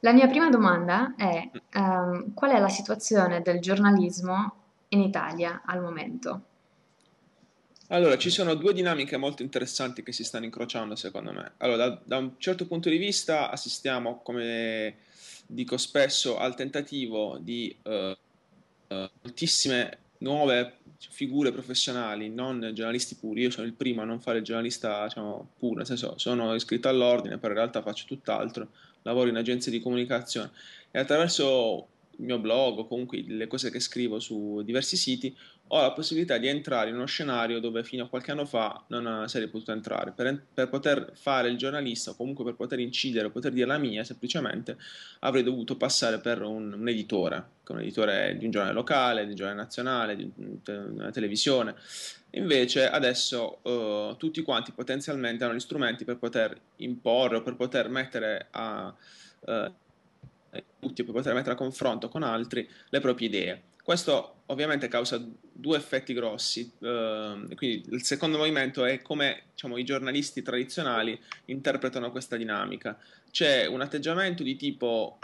La mia prima domanda è um, qual è la situazione del giornalismo in Italia al momento? Allora, ci sono due dinamiche molto interessanti che si stanno incrociando, secondo me. Allora, da, da, un certo punto di vista assistiamo, come dico spesso, al tentativo di eh, eh moltissime nuove figure professionali, non giornalisti puri. Io sono il primo a non fare il giornalista diciamo, puro, nel senso sono iscritto all'ordine, però in realtà faccio tutt'altro, lavoro in agenzie di comunicazione e attraverso il mio blog o comunque le cose che scrivo su diversi siti ho la possibilità di entrare in uno scenario dove fino a qualche anno fa non sarei potuto entrare. Per, per poter fare il giornalista, o comunque per poter incidere, poter dire la mia, semplicemente avrei dovuto passare per un, un editore, che è un editore di un giornale locale, di un giornale nazionale, di una televisione. Invece adesso eh, tutti quanti potenzialmente hanno gli strumenti per poter imporre o per poter mettere a... Eh, tutti per poter mettere a confronto con altri le proprie idee questo ovviamente causa due effetti grossi, eh, quindi il secondo movimento è come diciamo, i giornalisti tradizionali interpretano questa dinamica. C'è un atteggiamento di tipo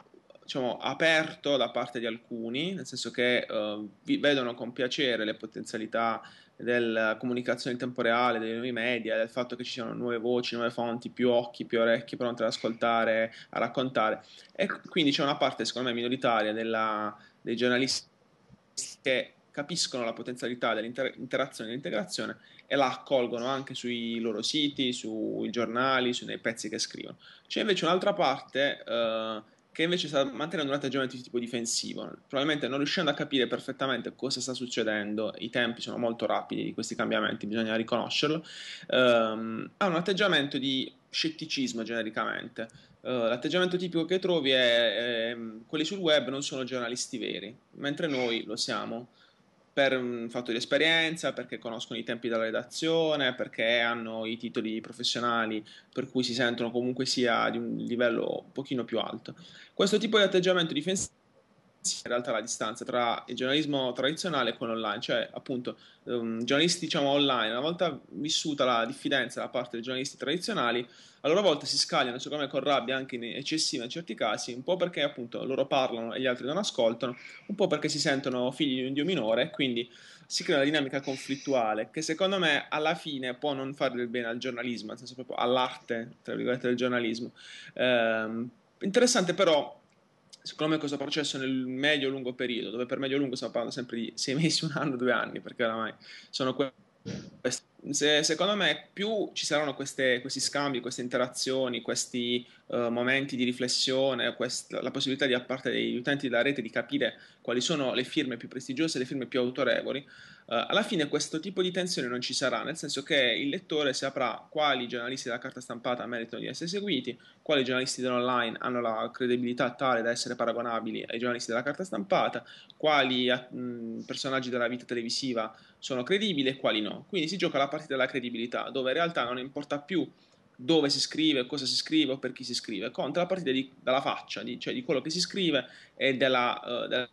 diciamo, aperto da parte di alcuni, nel senso che eh, vedono con piacere le potenzialità della comunicazione in tempo reale, dei nuovi media, del fatto che ci siano nuove voci, nuove fonti, più occhi, più orecchie pronte ad ascoltare, a raccontare. E quindi c'è una parte, secondo me, minoritaria della, dei giornalisti che capiscono la potenzialità dell'interazione e dell'integrazione e la accolgono anche sui loro siti, sui giornali, sui, nei pezzi che scrivono. C'è invece un'altra parte eh, che invece sta mantenendo un atteggiamento di tipo difensivo, probabilmente non riuscendo a capire perfettamente cosa sta succedendo, i tempi sono molto rapidi di questi cambiamenti, bisogna riconoscerlo, ehm, ha un atteggiamento di scetticismo genericamente. Uh, l'atteggiamento tipico che trovi è, è mm, quelli sul web non sono giornalisti veri, mentre noi lo siamo per un mm, fatto di esperienza, perché conoscono i tempi della redazione, perché hanno i titoli professionali per cui si sentono comunque sia di un livello un pochino più alto. Questo tipo di atteggiamento difensivo in realtà la distanza tra il giornalismo tradizionale e quello online, cioè appunto um, giornalisti diciamo online, una volta vissuta la diffidenza da parte dei giornalisti tradizionali, a loro volta si scagliano, secondo me con rabbia anche eccessiva in certi casi, un po' perché appunto loro parlano e gli altri non ascoltano, un po' perché si sentono figli di un dio minore, quindi si crea una dinamica conflittuale che secondo me alla fine può non fare del bene al giornalismo, nel senso proprio all'arte, tra virgolette, del giornalismo. Ehm, interessante però secondo me questo processo nel medio-lungo periodo, dove per medio-lungo stiamo parlando sempre di sei mesi, un anno, due anni, perché oramai sono queste se, secondo me più ci saranno queste, questi scambi, queste interazioni, questi uh, momenti di riflessione, quest, la possibilità da parte degli utenti della rete di capire quali sono le firme più prestigiose, le firme più autorevoli, uh, alla fine questo tipo di tensione non ci sarà, nel senso che il lettore saprà quali giornalisti della carta stampata meritano di essere seguiti, quali giornalisti dell'online hanno la credibilità tale da essere paragonabili ai giornalisti della carta stampata, quali eh, mh, personaggi della vita televisiva sono credibili e quali no. Quindi si gioca la parte della credibilità, dove in realtà non importa più dove si scrive, cosa si scrive o per chi si scrive, conta la partita di, dalla faccia, di, cioè di quello che si scrive e della, uh, della,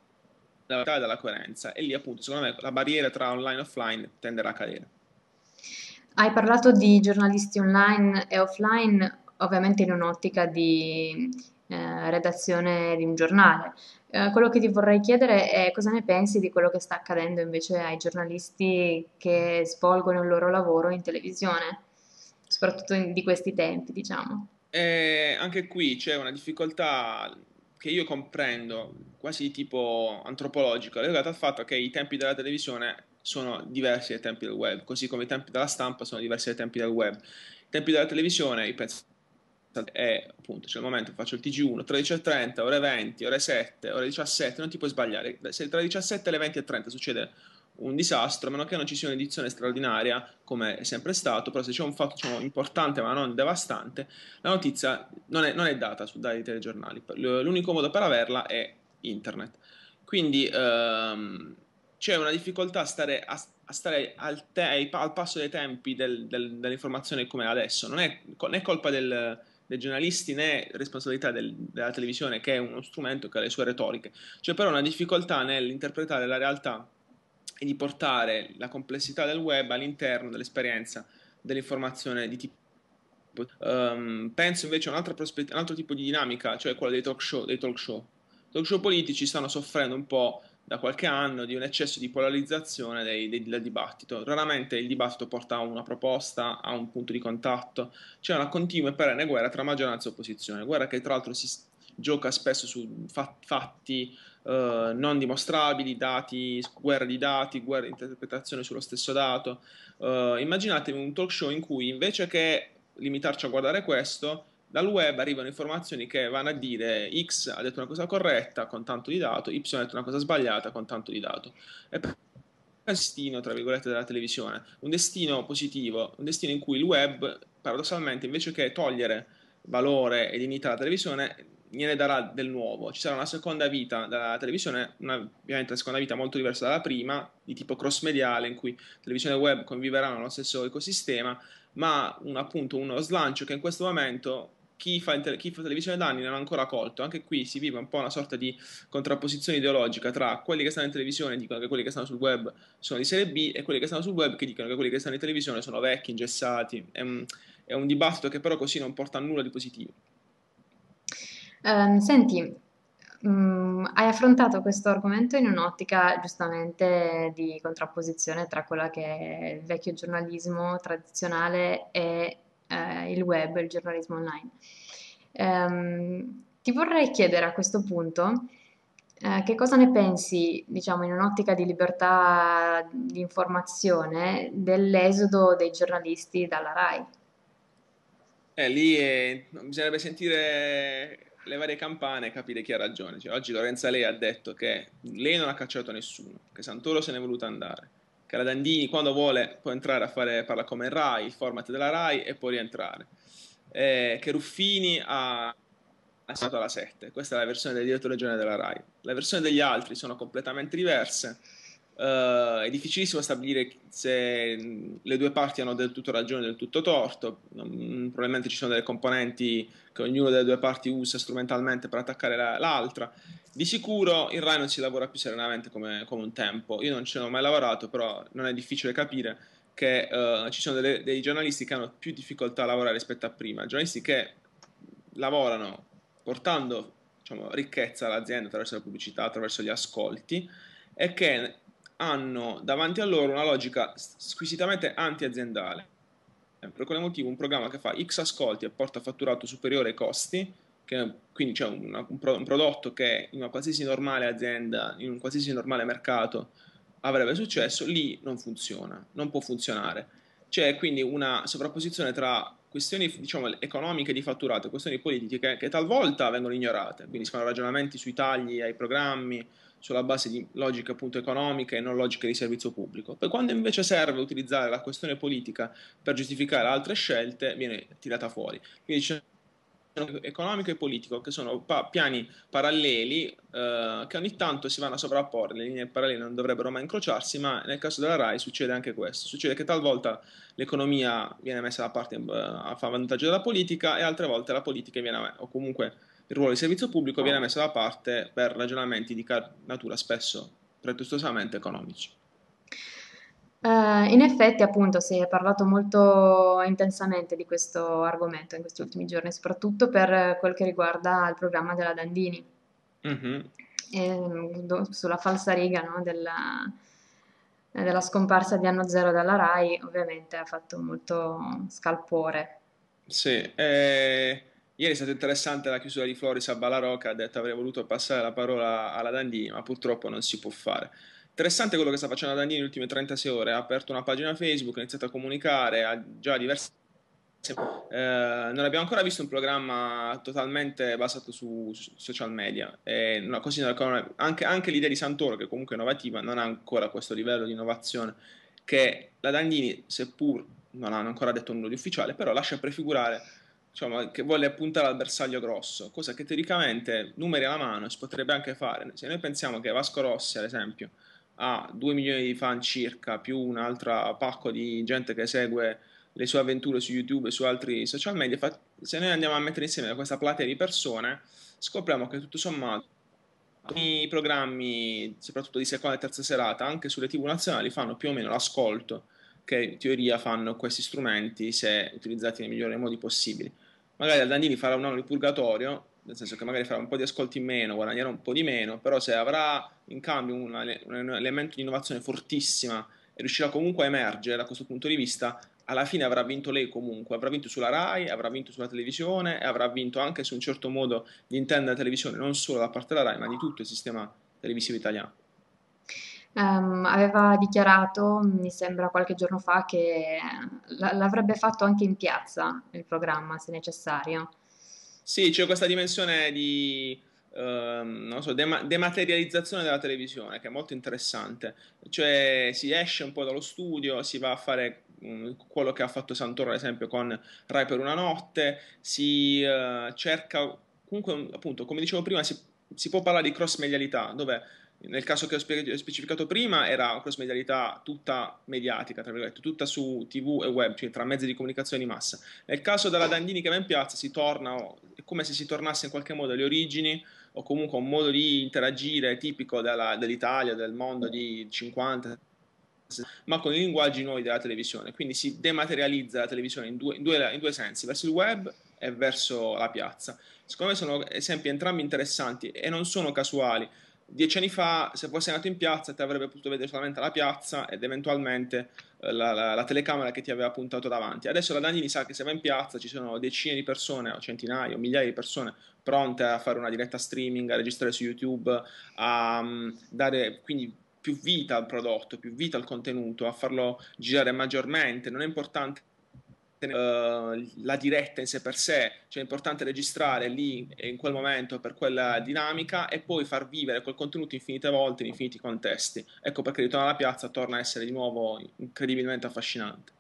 della, della coerenza. E lì appunto, secondo me, la barriera tra online e offline tenderà a cadere. Hai parlato di giornalisti online e offline, ovviamente in un'ottica di eh, redazione di un giornale. Eh, quello che ti vorrei chiedere è cosa ne pensi di quello che sta accadendo invece ai giornalisti che svolgono il loro lavoro in televisione, soprattutto in, di questi tempi, diciamo. Eh, anche qui c'è una difficoltà che io comprendo, quasi di tipo antropologico, legata al fatto che i tempi della televisione sono diversi dai tempi del web, così come i tempi della stampa sono diversi dai tempi del web. I tempi della televisione, io penso è appunto c'è il momento faccio il TG1 13.30 ore 20 ore 7 ore 17 non ti puoi sbagliare se tra le 17 e le 20 e 30 succede un disastro a meno che non ci sia un'edizione straordinaria come è sempre stato però se c'è un fatto diciamo, importante ma non devastante la notizia non è, non è data su, dai telegiornali l'unico modo per averla è internet quindi ehm, c'è una difficoltà a stare, a, a stare al, te, al, passo dei tempi del, del, dell'informazione come adesso non è né colpa del dei giornalisti né responsabilità del, della televisione che è uno strumento che ha le sue retoriche. C'è però una difficoltà nell'interpretare la realtà e di portare la complessità del web all'interno dell'esperienza dell'informazione di tipo Um, penso invece a un, un altro tipo di dinamica, cioè quella dei talk show. Dei talk show. I talk show politici stanno soffrendo un po' da qualche anno di un eccesso di polarizzazione dei, dei, del dibattito. Raramente il dibattito porta a una proposta, a un punto di contatto, c'è una continua e perenne guerra tra maggioranza e opposizione, guerra che tra l'altro si gioca spesso su fatti eh, non dimostrabili, dati, guerra di dati, guerra di interpretazione sullo stesso dato. Eh, immaginatevi un talk show in cui invece che limitarci a guardare questo, dal web arrivano informazioni che vanno a dire X ha detto una cosa corretta con tanto di dato, Y ha detto una cosa sbagliata con tanto di dato. È un destino, tra virgolette, della televisione, un destino positivo, un destino in cui il web, paradossalmente, invece che togliere valore e dignità alla televisione, gliene darà del nuovo. Ci sarà una seconda vita della televisione, una, ovviamente una seconda vita molto diversa dalla prima, di tipo cross-mediale, in cui televisione e web conviveranno nello stesso ecosistema, ma un, appunto uno slancio che in questo momento chi fa, te- chi fa televisione da anni non ha ancora colto. Anche qui si vive un po' una sorta di contrapposizione ideologica tra quelli che stanno in televisione e dicono che quelli che stanno sul web sono di serie B e quelli che stanno sul web che dicono che quelli che stanno in televisione sono vecchi, ingessati. È un, è un dibattito che però così non porta a nulla di positivo. Um, senti, Mm, hai affrontato questo argomento in un'ottica giustamente di contrapposizione tra quello che è il vecchio giornalismo tradizionale e eh, il web, il giornalismo online. Ehm, ti vorrei chiedere a questo punto eh, che cosa ne pensi, diciamo, in un'ottica di libertà di informazione, dell'esodo dei giornalisti dalla RAI? Eh, lì è... bisognerebbe sentire le varie campane e capire chi ha ragione. Cioè, oggi Lorenza Lei ha detto che lei non ha cacciato nessuno, che Santoro se n'è voluta andare Cara Dandini quando vuole può entrare a fare Parla come Rai, il format della Rai e può rientrare. Eh, che Ruffini ha passato alla 7, questa è la versione del direttore generale della Rai. Le versioni degli altri sono completamente diverse. Uh, è difficilissimo stabilire se le due parti hanno del tutto ragione o del tutto torto. Um, probabilmente ci sono delle componenti che ognuna delle due parti usa strumentalmente per attaccare la, l'altra. Di sicuro il Rai non si lavora più serenamente come, come un tempo. Io non ci ho mai lavorato, però non è difficile capire che uh, ci sono delle, dei giornalisti che hanno più difficoltà a lavorare rispetto a prima. Giornalisti che lavorano portando diciamo, ricchezza all'azienda attraverso la pubblicità, attraverso gli ascolti e che hanno davanti a loro una logica squisitamente anti-aziendale. Per quale motivo un programma che fa X ascolti e porta fatturato superiore ai costi che, quindi c'è un, un, pro, un, prodotto che in una qualsiasi normale azienda, in un qualsiasi normale mercato avrebbe successo, lì non funziona, non può funzionare. C'è quindi una sovrapposizione tra questioni diciamo, economiche di fatturato e questioni politiche che talvolta vengono ignorate, quindi si fanno ragionamenti sui tagli ai programmi, sulla base di logiche appunto economiche e non logiche di servizio pubblico. Poi quando invece serve utilizzare la questione politica per giustificare altre scelte, viene tirata fuori. Quindi ci economico e politico, che sono pa- piani paralleli eh, che ogni tanto si vanno a sovrapporre, le linee parallele non dovrebbero mai incrociarsi, ma nel caso della RAI succede anche questo, succede che talvolta l'economia viene messa da parte eh, a vantaggio della politica e altre volte la politica viene, o comunque il ruolo di servizio pubblico viene ah. messo da parte per ragionamenti di car- natura spesso pretestuosamente economici. Uh, in effetti, appunto, si è parlato molto intensamente di questo argomento in questi ultimi giorni, soprattutto per quel che riguarda il programma della Dandini, mm-hmm. e, ehm, do, sulla falsariga no, della, eh, della, scomparsa di anno zero dalla Rai, ovviamente ha fatto molto scalpore. Sì, eh, ieri è stata interessante la chiusura di Floris a Ballarò che ha detto avrei voluto passare la parola alla Dandini, ma purtroppo non si può fare. Interessante quello che sta facendo Daniele nelle ultime 36 ore, ha aperto una pagina Facebook, ha iniziato a comunicare, ha già diverse... Eh, non abbiamo ancora visto un programma totalmente basato su, su social media, e, no, così, anche, anche l'idea di Santoro, che comunque è innovativa, non ha ancora questo livello di innovazione che la Dandini, seppur non hanno ancora detto nulla di ufficiale, però lascia prefigurare diciamo, che vuole puntare al bersaglio grosso, cosa che teoricamente numeri alla mano si potrebbe anche fare. Se noi pensiamo che Vasco Rossi, ad esempio, ha 2 milioni di fan circa, più un'altra pacco di gente che segue le sue avventure su YouTube e su altri social media, se noi andiamo a mettere insieme questa platea di persone, scopriamo che tutto sommato i programmi, soprattutto di seconda e terza serata, anche sulle tv nazionali, fanno più o meno l'ascolto che in teoria fanno questi strumenti se utilizzati nel migliore modo possibile. Magari Aldandini farà un anno di purgatorio nel senso che magari farà un po' di ascolti in meno, guadagnerà un po' di meno, però se avrà in cambio un, un elemento di innovazione fortissima e riuscirà comunque a emergere da questo punto di vista, alla fine avrà vinto lei comunque, avrà vinto sulla RAI, avrà vinto sulla televisione e avrà vinto anche su un certo modo di intendere la televisione, non solo da parte della RAI, ma di tutto il sistema televisivo italiano. Um, aveva dichiarato, mi sembra qualche giorno fa, che l'avrebbe fatto anche in piazza il programma se necessario. Sì, c'è questa dimensione di ehm, so, dema- dematerializzazione della televisione che è molto interessante. Cioè si esce un po' dallo studio, si va a fare mh, mm, quello che ha fatto Santoro, ad esempio, con Rai per una notte, si eh, cerca comunque, appunto, come dicevo prima, si, si può parlare di cross medialità, dove nel caso che ho specificato prima era una cross-medialità tutta mediatica, tutta su TV e web, cioè tra mezzi di comunicazione di massa. Nel caso della Dandini che va in piazza si torna, è come se si tornasse in qualche modo alle origini o comunque a un modo di interagire tipico della, dell'Italia, del mondo di 50, ma con i linguaggi nuovi della televisione. Quindi si dematerializza la televisione in due, in due, in due sensi, verso il web e verso la piazza. Secondo me sono esempi entrambi interessanti e non sono casuali dieci anni fa, se fossi andato in piazza, ti avrebbe potuto vedere solamente la piazza ed eventualmente eh, la, la, la, telecamera che ti aveva puntato davanti. Adesso la Danini sa che se va in piazza ci sono decine di persone, o centinaia, o migliaia di persone pronte a fare una diretta streaming, a registrare su YouTube, a mm, dare quindi più vita al prodotto, più vita al contenuto, a farlo girare maggiormente. Non è importante mantenere ehm, uh, la diretta in sé per sé, cioè è importante registrare lì in quel momento per quella dinamica e poi far vivere quel contenuto infinite volte in infiniti contesti. Ecco perché ritornare alla piazza torna a essere di nuovo incredibilmente affascinante.